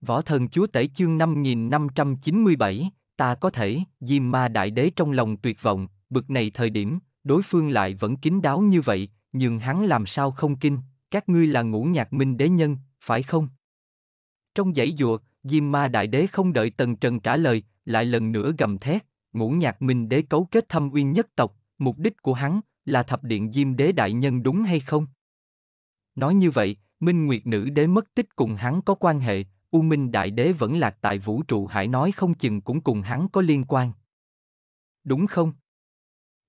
Võ thần chúa tể chương 5597, ta có thể, Diêm Ma Đại Đế trong lòng tuyệt vọng, bực này thời điểm, đối phương lại vẫn kín đáo như vậy, nhưng hắn làm sao không kinh, các ngươi là ngũ nhạc minh đế nhân, phải không? Trong dãy dùa, Diêm Ma Đại Đế không đợi Tần Trần trả lời, lại lần nữa gầm thét, ngũ nhạc minh đế cấu kết thâm uyên nhất tộc, mục đích của hắn là thập điện Diêm Đế Đại Nhân đúng hay không? Nói như vậy, Minh Nguyệt Nữ Đế mất tích cùng hắn có quan hệ, U Minh Đại Đế vẫn lạc tại vũ trụ hải nói không chừng cũng cùng hắn có liên quan. Đúng không?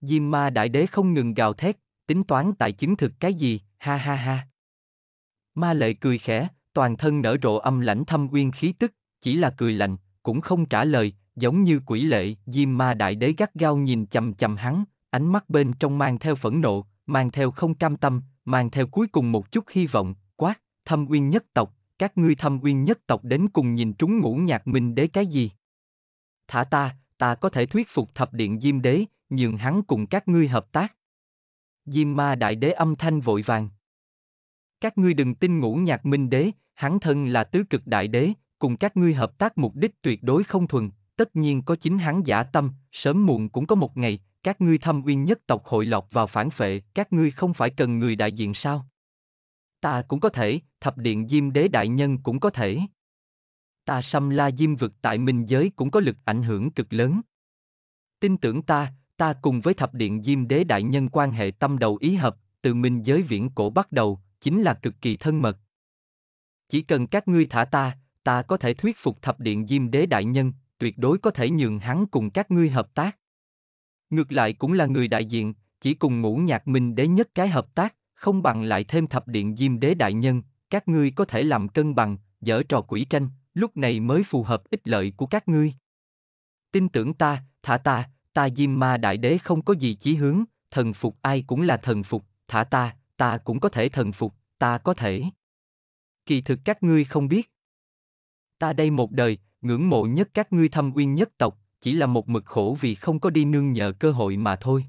Diêm Ma Đại Đế không ngừng gào thét, tính toán tại chứng thực cái gì, ha ha ha. Ma lệ cười khẽ, toàn thân nở rộ âm lãnh thâm uyên khí tức, chỉ là cười lạnh, cũng không trả lời, giống như quỷ lệ, Diêm Ma Đại Đế gắt gao nhìn chầm chầm hắn, ánh mắt bên trong mang theo phẫn nộ, mang theo không cam tâm, mang theo cuối cùng một chút hy vọng, quát, thâm uyên nhất tộc, các ngươi thâm uyên nhất tộc đến cùng nhìn trúng ngũ nhạc minh đế cái gì? Thả ta, ta có thể thuyết phục thập điện Diêm đế, nhường hắn cùng các ngươi hợp tác. Diêm ma đại đế âm thanh vội vàng. Các ngươi đừng tin ngũ nhạc minh đế, hắn thân là tứ cực đại đế, cùng các ngươi hợp tác mục đích tuyệt đối không thuần, tất nhiên có chính hắn giả tâm, sớm muộn cũng có một ngày, các ngươi thâm uyên nhất tộc hội lọt vào phản phệ, các ngươi không phải cần người đại diện sao? Ta cũng có thể, thập điện Diêm Đế Đại Nhân cũng có thể. Ta xâm la Diêm vực tại minh giới cũng có lực ảnh hưởng cực lớn. Tin tưởng ta, ta cùng với thập điện Diêm Đế Đại Nhân quan hệ tâm đầu ý hợp, từ minh giới viễn cổ bắt đầu, chính là cực kỳ thân mật. Chỉ cần các ngươi thả ta, ta có thể thuyết phục thập điện Diêm Đế Đại Nhân, tuyệt đối có thể nhường hắn cùng các ngươi hợp tác. Ngược lại cũng là người đại diện, chỉ cùng ngũ nhạc minh đế nhất cái hợp tác, không bằng lại thêm thập điện diêm đế đại nhân, các ngươi có thể làm cân bằng, dở trò quỷ tranh, lúc này mới phù hợp ích lợi của các ngươi. Tin tưởng ta, thả ta, ta diêm ma đại đế không có gì chí hướng, thần phục ai cũng là thần phục, thả ta, ta cũng có thể thần phục, ta có thể. Kỳ thực các ngươi không biết. Ta đây một đời, ngưỡng mộ nhất các ngươi thâm uyên nhất tộc, chỉ là một mực khổ vì không có đi nương nhờ cơ hội mà thôi.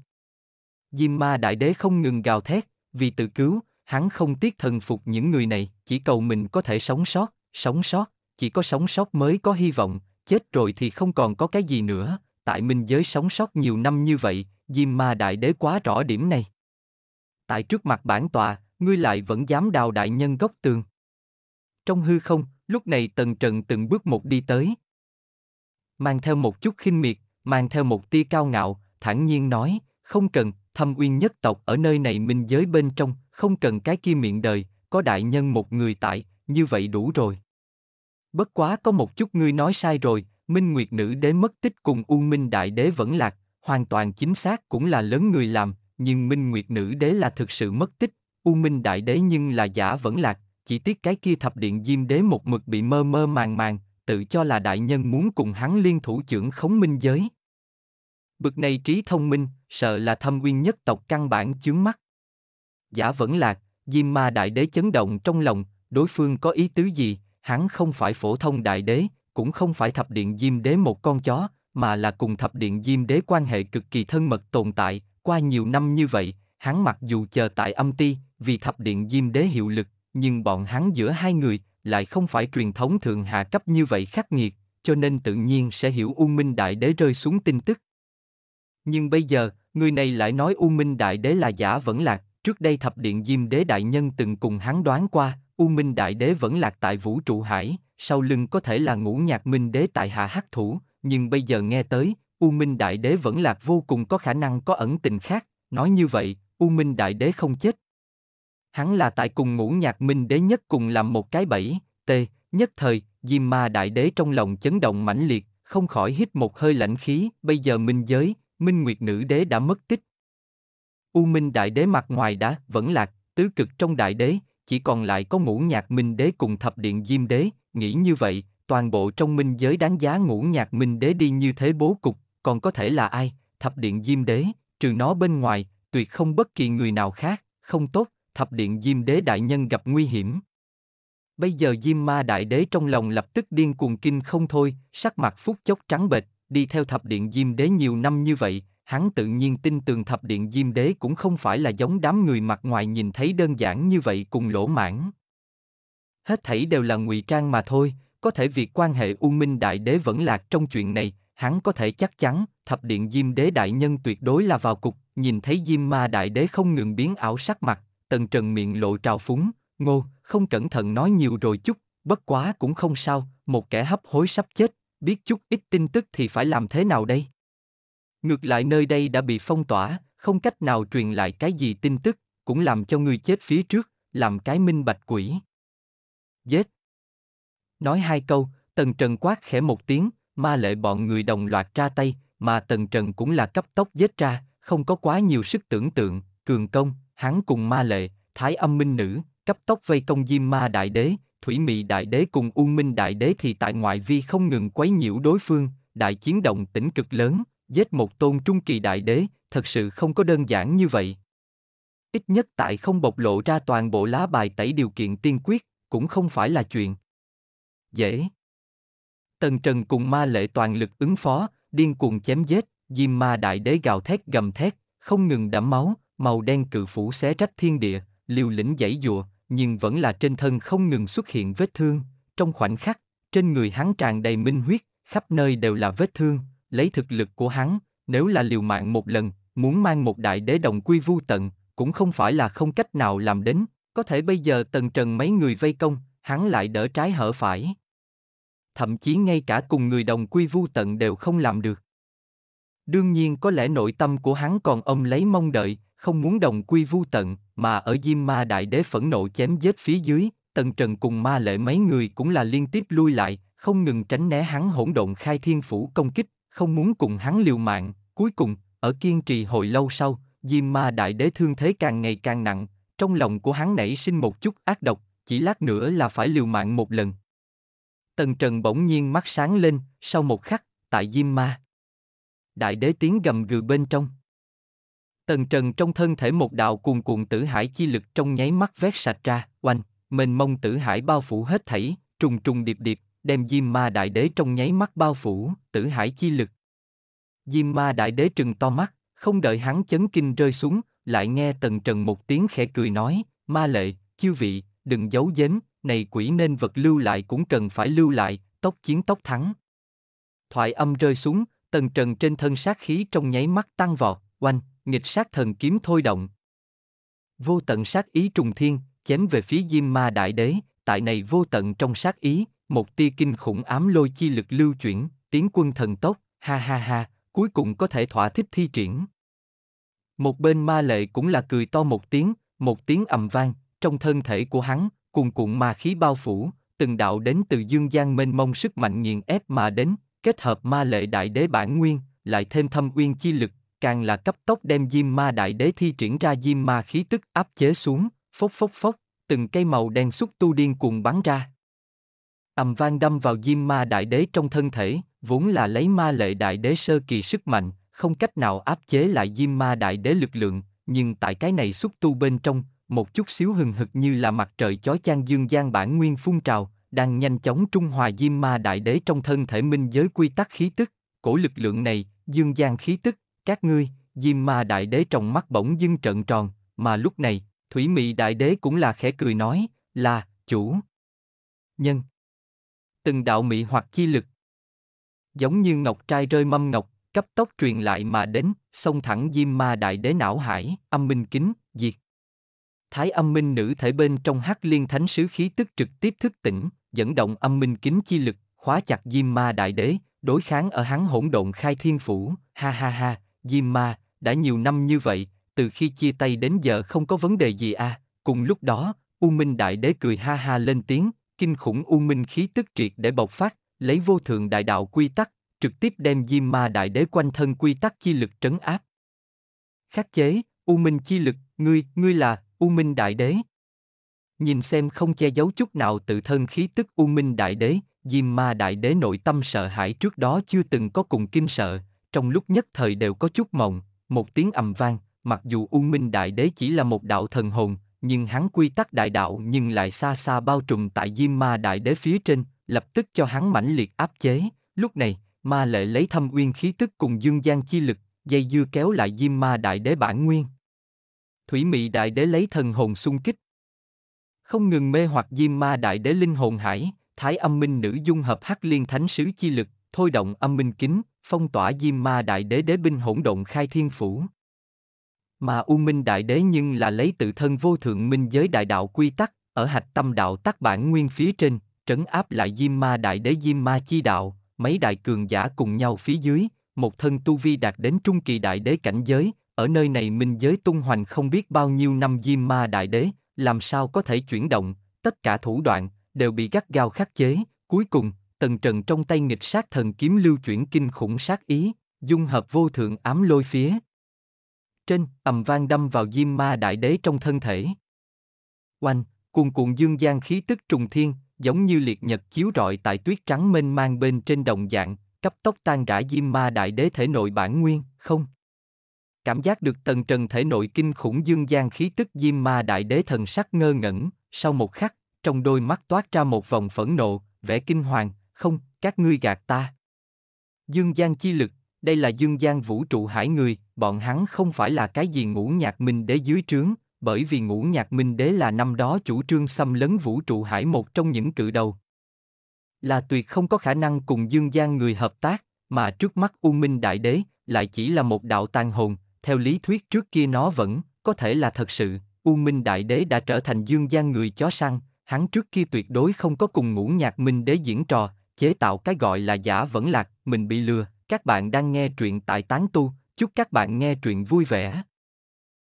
Diêm ma đại đế không ngừng gào thét, vì tự cứu, hắn không tiếc thần phục những người này, chỉ cầu mình có thể sống sót, sống sót, chỉ có sống sót mới có hy vọng, chết rồi thì không còn có cái gì nữa, tại minh giới sống sót nhiều năm như vậy, Diêm Ma Đại Đế quá rõ điểm này. Tại trước mặt bản tòa, ngươi lại vẫn dám đào đại nhân gốc tường. Trong hư không, lúc này Tần Trần từng bước một đi tới. Mang theo một chút khinh miệt, mang theo một tia cao ngạo, thản nhiên nói, không cần, thâm uyên nhất tộc ở nơi này minh giới bên trong, không cần cái kia miệng đời, có đại nhân một người tại, như vậy đủ rồi. Bất quá có một chút ngươi nói sai rồi, Minh Nguyệt Nữ Đế mất tích cùng U Minh Đại Đế vẫn lạc, hoàn toàn chính xác cũng là lớn người làm, nhưng Minh Nguyệt Nữ Đế là thực sự mất tích, U Minh Đại Đế nhưng là giả vẫn lạc, chỉ tiếc cái kia thập điện Diêm Đế một mực bị mơ mơ màng màng, tự cho là đại nhân muốn cùng hắn liên thủ trưởng khống minh giới. Bực này trí thông minh, sợ là thâm nguyên nhất tộc căn bản chướng mắt. Giả vẫn lạc, Diêm Ma Đại Đế chấn động trong lòng, đối phương có ý tứ gì, hắn không phải phổ thông Đại Đế, cũng không phải thập điện Diêm Đế một con chó, mà là cùng thập điện Diêm Đế quan hệ cực kỳ thân mật tồn tại, qua nhiều năm như vậy, hắn mặc dù chờ tại âm ti, vì thập điện Diêm Đế hiệu lực, nhưng bọn hắn giữa hai người lại không phải truyền thống thượng hạ cấp như vậy khắc nghiệt, cho nên tự nhiên sẽ hiểu U Minh Đại Đế rơi xuống tin tức. Nhưng bây giờ, người này lại nói U Minh Đại Đế là giả vẫn lạc. Trước đây Thập Điện Diêm Đế Đại Nhân từng cùng hắn đoán qua, U Minh Đại Đế vẫn lạc tại vũ trụ hải, sau lưng có thể là ngũ nhạc Minh Đế tại hạ hắc thủ, nhưng bây giờ nghe tới, U Minh Đại Đế vẫn lạc vô cùng có khả năng có ẩn tình khác, nói như vậy, U Minh Đại Đế không chết. Hắn là tại cùng ngũ nhạc Minh Đế nhất cùng làm một cái bẫy, t, nhất thời, Diêm Ma Đại Đế trong lòng chấn động mãnh liệt, không khỏi hít một hơi lạnh khí, bây giờ minh giới, Minh Nguyệt Nữ Đế đã mất tích. U Minh Đại Đế mặt ngoài đã vẫn lạc, tứ cực trong Đại Đế, chỉ còn lại có ngũ nhạc Minh Đế cùng thập điện Diêm Đế, nghĩ như vậy, toàn bộ trong minh giới đáng giá ngũ nhạc Minh Đế đi như thế bố cục, còn có thể là ai, thập điện Diêm Đế, trừ nó bên ngoài, tuyệt không bất kỳ người nào khác, không tốt, thập điện Diêm Đế đại nhân gặp nguy hiểm. Bây giờ Diêm Ma Đại Đế trong lòng lập tức điên cuồng kinh không thôi, sắc mặt phút chốc trắng bệch, đi theo thập điện diêm đế nhiều năm như vậy, hắn tự nhiên tin tưởng thập điện diêm đế cũng không phải là giống đám người mặt ngoài nhìn thấy đơn giản như vậy cùng lỗ mãn. Hết thảy đều là ngụy trang mà thôi, có thể việc quan hệ U Minh Đại Đế vẫn lạc trong chuyện này, hắn có thể chắc chắn, thập điện Diêm Đế Đại Nhân tuyệt đối là vào cục, nhìn thấy Diêm Ma Đại Đế không ngừng biến ảo sắc mặt, tần trần miệng lộ trào phúng, ngô, không cẩn thận nói nhiều rồi chút, bất quá cũng không sao, một kẻ hấp hối sắp chết, biết chút ít tin tức thì phải làm thế nào đây? Ngược lại nơi đây đã bị phong tỏa, không cách nào truyền lại cái gì tin tức, cũng làm cho người chết phía trước, làm cái minh bạch quỷ. Giết! Nói hai câu, Tần Trần quát khẽ một tiếng, ma lệ bọn người đồng loạt ra tay, mà Tần Trần cũng là cấp tốc giết ra, không có quá nhiều sức tưởng tượng, cường công, hắn cùng ma lệ, thái âm minh nữ, cấp tốc vây công diêm ma đại đế, Thủy Mị Đại Đế cùng U Minh Đại Đế thì tại ngoại vi không ngừng quấy nhiễu đối phương, đại chiến động tĩnh cực lớn, giết một tôn trung kỳ đại đế, thật sự không có đơn giản như vậy. Ít nhất tại không bộc lộ ra toàn bộ lá bài tẩy điều kiện tiên quyết, cũng không phải là chuyện dễ. Tần Trần cùng ma lệ toàn lực ứng phó, điên cuồng chém giết, diêm ma đại đế gào thét gầm thét, không ngừng đẫm máu, màu đen cự phủ xé rách thiên địa, liều lĩnh dãy dùa, nhưng vẫn là trên thân không ngừng xuất hiện vết thương, trong khoảnh khắc, trên người hắn tràn đầy minh huyết, khắp nơi đều là vết thương, lấy thực lực của hắn, nếu là liều mạng một lần, muốn mang một đại đế đồng quy vu tận, cũng không phải là không cách nào làm đến, có thể bây giờ tần trần mấy người vây công, hắn lại đỡ trái hở phải. Thậm chí ngay cả cùng người đồng quy vu tận đều không làm được. Đương nhiên có lẽ nội tâm của hắn còn ông lấy mong đợi, không muốn đồng quy vu tận, mà ở Diêm Ma Đại Đế phẫn nộ chém giết phía dưới, Tần Trần cùng ma lệ mấy người cũng là liên tiếp lui lại, không ngừng tránh né hắn hỗn độn khai thiên phủ công kích, không muốn cùng hắn liều mạng, cuối cùng, ở kiên trì hồi lâu sau, Diêm Ma Đại Đế thương thế càng ngày càng nặng, trong lòng của hắn nảy sinh một chút ác độc, chỉ lát nữa là phải liều mạng một lần. Tần Trần bỗng nhiên mắt sáng lên, sau một khắc, tại Diêm Ma đại đế tiếng gầm gừ bên trong. Tần trần trong thân thể một đạo cuồn cuộn tử hải chi lực trong nháy mắt vét sạch ra, oanh, mênh mông tử hải bao phủ hết thảy, trùng trùng điệp điệp, đem diêm ma đại đế trong nháy mắt bao phủ, tử hải chi lực. Diêm ma đại đế trừng to mắt, không đợi hắn chấn kinh rơi xuống, lại nghe tần trần một tiếng khẽ cười nói, ma lệ, chiêu vị, đừng giấu giếm, này quỷ nên vật lưu lại cũng cần phải lưu lại, tóc chiến tóc thắng. Thoại âm rơi xuống, tầng trần trên thân sát khí trong nháy mắt tăng vọt, oanh, nghịch sát thần kiếm thôi động. Vô tận sát ý trùng thiên, chém về phía Diêm Ma Đại Đế, tại này vô tận trong sát ý, một tia kinh khủng ám lôi chi lực lưu chuyển, tiến quân thần tốc, ha ha ha, cuối cùng có thể thỏa thích thi triển. Một bên ma lệ cũng là cười to một tiếng, một tiếng ầm vang, trong thân thể của hắn, cuồn cuộn ma khí bao phủ, từng đạo đến từ dương gian mênh mông sức mạnh nghiền ép mà đến, kết hợp ma lệ đại đế bản nguyên, lại thêm thâm uyên chi lực, càng là cấp tốc đem diêm ma đại đế thi triển ra diêm ma khí tức áp chế xuống, phốc phốc phốc, từng cây màu đen xúc tu điên cuồng bắn ra. Ầm vang đâm vào diêm ma đại đế trong thân thể, vốn là lấy ma lệ đại đế sơ kỳ sức mạnh, không cách nào áp chế lại diêm ma đại đế lực lượng, nhưng tại cái này xúc tu bên trong, một chút xíu hừng hực như là mặt trời chói chang dương gian bản nguyên phun trào, đang nhanh chóng trung hòa diêm ma đại đế trong thân thể minh giới quy tắc khí tức, cổ lực lượng này, dương gian khí tức, các ngươi, diêm ma đại đế trong mắt bỗng dưng trận tròn, mà lúc này, thủy mị đại đế cũng là khẽ cười nói, là, chủ. Nhân. Từng đạo mị hoặc chi lực. Giống như ngọc trai rơi mâm ngọc, cấp tốc truyền lại mà đến, xông thẳng diêm ma đại đế não hải, âm minh kính, diệt. Thái âm minh nữ thể bên trong hắc liên thánh sứ khí tức trực tiếp thức tỉnh, dẫn động âm minh kính chi lực, khóa chặt Diêm Ma Đại Đế, đối kháng ở hắn hỗn độn khai thiên phủ, ha ha ha, Diêm Ma, đã nhiều năm như vậy, từ khi chia tay đến giờ không có vấn đề gì à, cùng lúc đó, U Minh Đại Đế cười ha ha lên tiếng, kinh khủng U Minh khí tức triệt để bộc phát, lấy vô thượng đại đạo quy tắc, trực tiếp đem Diêm Ma Đại Đế quanh thân quy tắc chi lực trấn áp. Khắc chế, U Minh chi lực, ngươi, ngươi là, U Minh Đại Đế. Nhìn xem không che giấu chút nào tự thân khí tức U Minh Đại Đế, Diêm Ma Đại Đế nội tâm sợ hãi trước đó chưa từng có cùng kinh sợ, trong lúc nhất thời đều có chút mộng, một tiếng ầm vang, mặc dù U Minh Đại Đế chỉ là một đạo thần hồn, nhưng hắn quy tắc đại đạo nhưng lại xa xa bao trùm tại Diêm Ma Đại Đế phía trên, lập tức cho hắn mãnh liệt áp chế. Lúc này, Ma Lệ lấy thâm uyên khí tức cùng dương gian chi lực, dây dưa kéo lại Diêm Ma Đại Đế bản nguyên. Thủy Mị Đại Đế lấy thần hồn xung kích. Không ngừng mê hoặc Diêm Ma Đại Đế linh hồn hải, Thái Âm Minh nữ dung hợp Hắc Liên Thánh sứ chi lực, thôi động âm minh kính, phong tỏa Diêm Ma Đại Đế đế binh hỗn động khai thiên phủ. Mà U Minh Đại Đế nhưng là lấy tự thân vô thượng minh giới đại đạo quy tắc, ở hạch tâm đạo tác bản nguyên phía trên, trấn áp lại Diêm Ma Đại Đế Diêm Ma chi đạo, mấy đại cường giả cùng nhau phía dưới, một thân tu vi đạt đến trung kỳ đại đế cảnh giới, ở nơi này minh giới tung hoành không biết bao nhiêu năm Diêm Ma Đại Đế, làm sao có thể chuyển động, tất cả thủ đoạn đều bị gắt gao khắc chế, cuối cùng, Tần Trần trong tay nghịch sát thần kiếm lưu chuyển kinh khủng sát ý, dung hợp vô thượng ám lôi phía. Trên, ầm vang đâm vào Diêm Ma Đại Đế trong thân thể. Oanh, cuồn cuộn dương gian khí tức trùng thiên, giống như liệt nhật chiếu rọi tại tuyết trắng mênh mang bên trên đồng dạng, cấp tốc tan rã Diêm Ma Đại Đế thể nội bản nguyên, không, cảm giác được tần trần thể nội kinh khủng dương gian khí tức diêm ma đại đế thần sắc ngơ ngẩn, sau một khắc, trong đôi mắt toát ra một vòng phẫn nộ, vẻ kinh hoàng, không, các ngươi gạt ta. Dương gian chi lực, đây là dương gian vũ trụ hải người, bọn hắn không phải là cái gì ngũ nhạc minh đế dưới trướng, bởi vì ngũ nhạc minh đế là năm đó chủ trương xâm lấn vũ trụ hải một trong những cự đầu. Là tuyệt không có khả năng cùng dương gian người hợp tác, mà trước mắt U Minh Đại Đế lại chỉ là một đạo tàn hồn, theo lý thuyết trước kia nó vẫn có thể là thật sự, U Minh Đại Đế đã trở thành dương gian người chó săn, hắn trước kia tuyệt đối không có cùng ngũ nhạc Minh Đế diễn trò, chế tạo cái gọi là giả vẫn lạc, mình bị lừa. Các bạn đang nghe truyện tại Tán Tu, chúc các bạn nghe truyện vui vẻ.